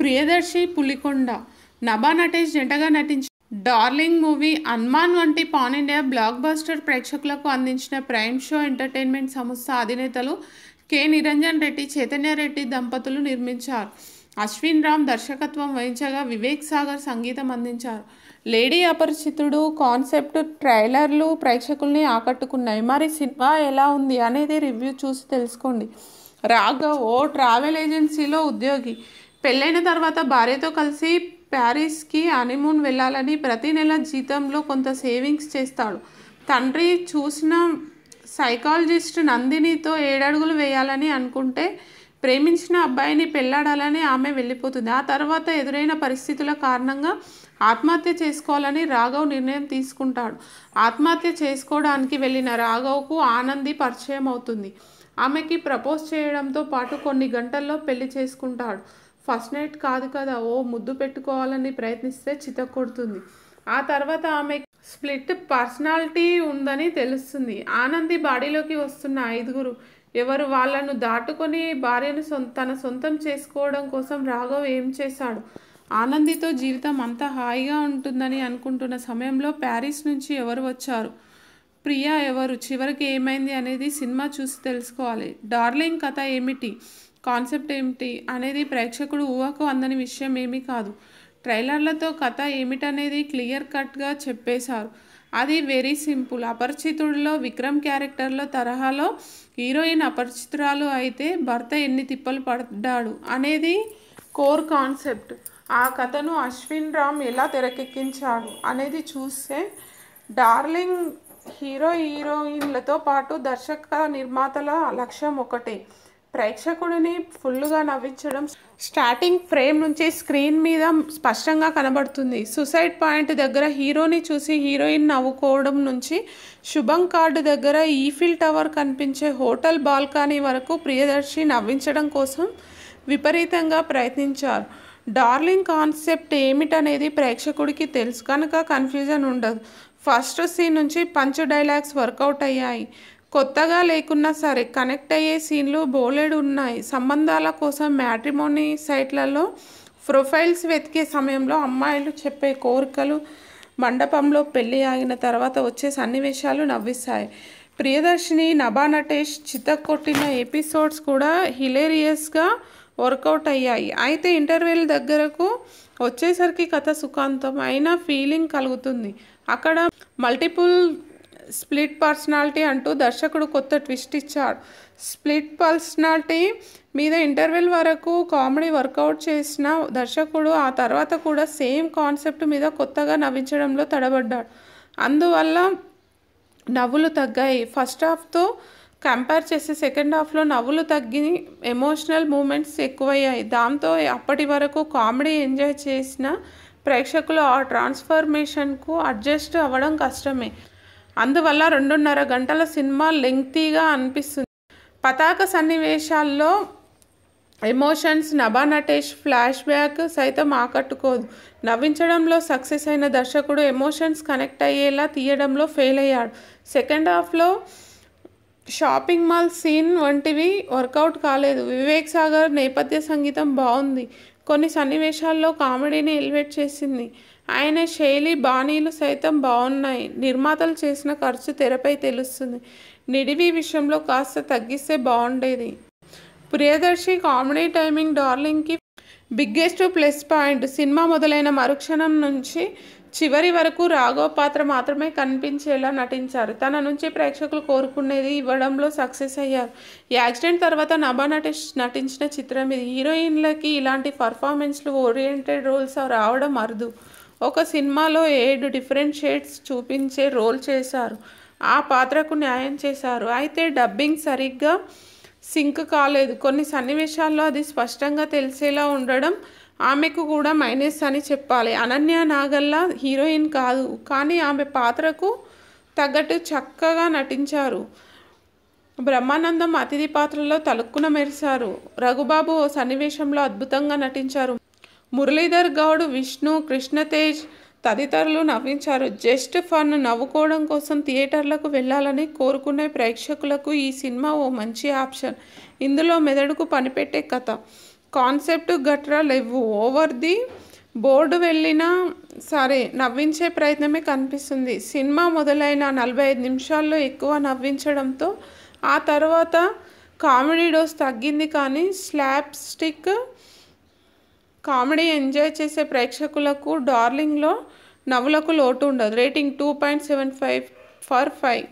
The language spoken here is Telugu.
ప్రియదర్శి పులికొండ నభా నటేష్ జంటగా నటించిన డార్లింగ్ మూవీ అన్మాన్ వంటి పాన్ ఇండియా బ్లాక్ బస్టర్ ప్రేక్షకులకు అందించిన ప్రైమ్ షో ఎంటర్టైన్మెంట్ సంస్థ అధినేతలు కె నిరంజన్ రెడ్డి చైతన్య రెడ్డి దంపతులు నిర్మించారు అశ్విన్ రామ్ దర్శకత్వం వహించగా వివేక్ సాగర్ సంగీతం అందించారు లేడీ అపరిచితుడు కాన్సెప్ట్ ట్రైలర్లు ప్రేక్షకుల్ని ఆకట్టుకున్నాయి మరి సినిమా ఎలా ఉంది అనేది రివ్యూ చూసి తెలుసుకోండి రాఘవ్ ఓ ట్రావెల్ ఏజెన్సీలో ఉద్యోగి పెళ్ళైన తర్వాత భార్యతో కలిసి ప్యారిస్కి హనీమూన్ వెళ్ళాలని ప్రతి నెల జీతంలో కొంత సేవింగ్స్ చేస్తాడు తండ్రి చూసిన సైకాలజిస్ట్ నందినితో ఏడడుగులు వేయాలని అనుకుంటే ప్రేమించిన అబ్బాయిని పెళ్ళాడాలని ఆమె వెళ్ళిపోతుంది ఆ తర్వాత ఎదురైన పరిస్థితుల కారణంగా ఆత్మహత్య చేసుకోవాలని రాఘవ్ నిర్ణయం తీసుకుంటాడు ఆత్మహత్య చేసుకోవడానికి వెళ్ళిన రాఘవ్కు ఆనంది పరిచయం అవుతుంది ఆమెకి ప్రపోజ్ చేయడంతో పాటు కొన్ని గంటల్లో పెళ్లి చేసుకుంటాడు ఫస్ట్ నైట్ కాదు కదా ఓ ముద్దు పెట్టుకోవాలని ప్రయత్నిస్తే కొడుతుంది ఆ తర్వాత ఆమె స్ప్లిట్ పర్సనాలిటీ ఉందని తెలుస్తుంది ఆనంది బాడీలోకి వస్తున్న ఐదుగురు ఎవరు వాళ్ళను దాటుకొని భార్యను తన సొంతం చేసుకోవడం కోసం రాఘవ్ ఏం చేశాడు ఆనందితో జీవితం అంతా హాయిగా ఉంటుందని అనుకుంటున్న సమయంలో ప్యారిస్ నుంచి ఎవరు వచ్చారు ప్రియా ఎవరు చివరికి ఏమైంది అనేది సినిమా చూసి తెలుసుకోవాలి డార్లింగ్ కథ ఏమిటి కాన్సెప్ట్ ఏమిటి అనేది ప్రేక్షకుడు ఊహకు అందని విషయం ఏమీ కాదు ట్రైలర్లతో కథ ఏమిటనేది క్లియర్ కట్గా చెప్పేశారు అది వెరీ సింపుల్ అపరిచితుడిలో విక్రమ్ క్యారెక్టర్లో తరహాలో హీరోయిన్ అపరిచితురాలు అయితే భర్త ఎన్ని తిప్పలు పడ్డాడు అనేది కోర్ కాన్సెప్ట్ ఆ కథను అశ్విన్ రామ్ ఎలా తెరకెక్కించాడు అనేది చూస్తే డార్లింగ్ హీరో హీరోయిన్లతో పాటు దర్శక నిర్మాతల లక్ష్యం ఒకటే ప్రేక్షకుడిని ఫుల్గా నవ్వించడం స్టార్టింగ్ ఫ్రేమ్ నుంచి స్క్రీన్ మీద స్పష్టంగా కనబడుతుంది సూసైడ్ పాయింట్ దగ్గర హీరోని చూసి హీరోయిన్ నవ్వుకోవడం నుంచి శుభం కార్డు దగ్గర ఈఫిల్ టవర్ కనిపించే హోటల్ బాల్కనీ వరకు ప్రియదర్శి నవ్వించడం కోసం విపరీతంగా ప్రయత్నించారు డార్లింగ్ కాన్సెప్ట్ ఏమిటనేది ప్రేక్షకుడికి తెలుసు కనుక కన్ఫ్యూజన్ ఉండదు ఫస్ట్ సీన్ నుంచి పంచ్ డైలాగ్స్ వర్కౌట్ అయ్యాయి కొత్తగా లేకున్నా సరే కనెక్ట్ అయ్యే సీన్లు బోలెడు ఉన్నాయి సంబంధాల కోసం మ్యాట్రిమోనీ సైట్లలో ప్రొఫైల్స్ వెతికే సమయంలో అమ్మాయిలు చెప్పే కోరికలు మండపంలో పెళ్ళి ఆగిన తర్వాత వచ్చే సన్నివేశాలు నవ్విస్తాయి ప్రియదర్శిని నభానటేష్ కొట్టిన ఎపిసోడ్స్ కూడా హిలేరియస్గా వర్కౌట్ అయ్యాయి అయితే ఇంటర్వెల్ దగ్గరకు వచ్చేసరికి కథ సుఖాంతం అయినా ఫీలింగ్ కలుగుతుంది అక్కడ మల్టిపుల్ స్ప్లిట్ పర్సనాలిటీ అంటూ దర్శకుడు కొత్త ట్విస్ట్ ఇచ్చాడు స్ప్లిట్ పర్సనాలిటీ మీద ఇంటర్వెల్ వరకు కామెడీ వర్కౌట్ చేసిన దర్శకుడు ఆ తర్వాత కూడా సేమ్ కాన్సెప్ట్ మీద కొత్తగా నవ్వించడంలో తడబడ్డాడు అందువల్ల నవ్వులు తగ్గాయి ఫస్ట్ హాఫ్తో కంపేర్ చేసి సెకండ్ హాఫ్లో నవ్వులు తగ్గి ఎమోషనల్ మూమెంట్స్ ఎక్కువయ్యాయి దాంతో అప్పటి వరకు కామెడీ ఎంజాయ్ చేసిన ప్రేక్షకులు ఆ ట్రాన్స్ఫర్మేషన్కు అడ్జస్ట్ అవ్వడం కష్టమే అందువల్ల రెండున్నర గంటల సినిమా లెంగ్తీగా అనిపిస్తుంది పతాక సన్నివేశాల్లో ఎమోషన్స్ నటేష్ ఫ్లాష్ బ్యాక్ సైతం ఆకట్టుకోదు నవ్వించడంలో సక్సెస్ అయిన దర్శకుడు ఎమోషన్స్ కనెక్ట్ అయ్యేలా తీయడంలో ఫెయిల్ అయ్యాడు సెకండ్ హాఫ్లో షాపింగ్ మాల్ సీన్ వంటివి వర్కౌట్ కాలేదు వివేక్ సాగర్ నేపథ్య సంగీతం బాగుంది కొన్ని సన్నివేశాల్లో కామెడీని ఎలివేట్ చేసింది ఆయన శైలి బాణీలు సైతం బాగున్నాయి నిర్మాతలు చేసిన ఖర్చు తెరపై తెలుస్తుంది నిడివి విషయంలో కాస్త తగ్గిస్తే బాగుండేది ప్రియదర్శి కామెడీ టైమింగ్ డార్లింగ్కి బిగ్గెస్ట్ ప్లస్ పాయింట్ సినిమా మొదలైన మరుక్షణం నుంచి చివరి వరకు రాఘవ పాత్ర మాత్రమే కనిపించేలా నటించారు తన నుంచి ప్రేక్షకులు కోరుకునేది ఇవ్వడంలో సక్సెస్ అయ్యారు యాక్సిడెంట్ తర్వాత నభ నటి నటించిన చిత్రం ఇది హీరోయిన్లకి ఇలాంటి పర్ఫార్మెన్స్లు ఓరియంటెడ్ రోల్స్ రావడం అరుదు ఒక సినిమాలో ఏడు డిఫరెంట్ షేడ్స్ చూపించే రోల్ చేశారు ఆ పాత్రకు న్యాయం చేశారు అయితే డబ్బింగ్ సరిగ్గా సింక్ కాలేదు కొన్ని సన్నివేశాల్లో అది స్పష్టంగా తెలిసేలా ఉండడం ఆమెకు కూడా మైనస్ అని చెప్పాలి అనన్య నాగల్లా హీరోయిన్ కాదు కానీ ఆమె పాత్రకు తగ్గట్టు చక్కగా నటించారు బ్రహ్మానందం అతిథి పాత్రలో తలుక్కున మెరిశారు రఘుబాబు ఓ సన్నివేశంలో అద్భుతంగా నటించారు మురళీధర్ గౌడ్ విష్ణు కృష్ణతేజ్ తదితరులు నవ్వించారు జస్ట్ ఫన్ నవ్వుకోవడం కోసం థియేటర్లకు వెళ్ళాలని కోరుకునే ప్రేక్షకులకు ఈ సినిమా ఓ మంచి ఆప్షన్ ఇందులో మెదడుకు పనిపెట్టే కథ కాన్సెప్ట్ గట్రా లేవు ఓవర్ ది బోర్డు వెళ్ళినా సరే నవ్వించే ప్రయత్నమే కనిపిస్తుంది సినిమా మొదలైన నలభై ఐదు నిమిషాల్లో ఎక్కువ నవ్వించడంతో ఆ తర్వాత కామెడీ డోస్ తగ్గింది కానీ స్లాప్ స్టిక్ కామెడీ ఎంజాయ్ చేసే ప్రేక్షకులకు డార్లింగ్లో నవ్వులకు లోటు ఉండదు rating two point seven five for five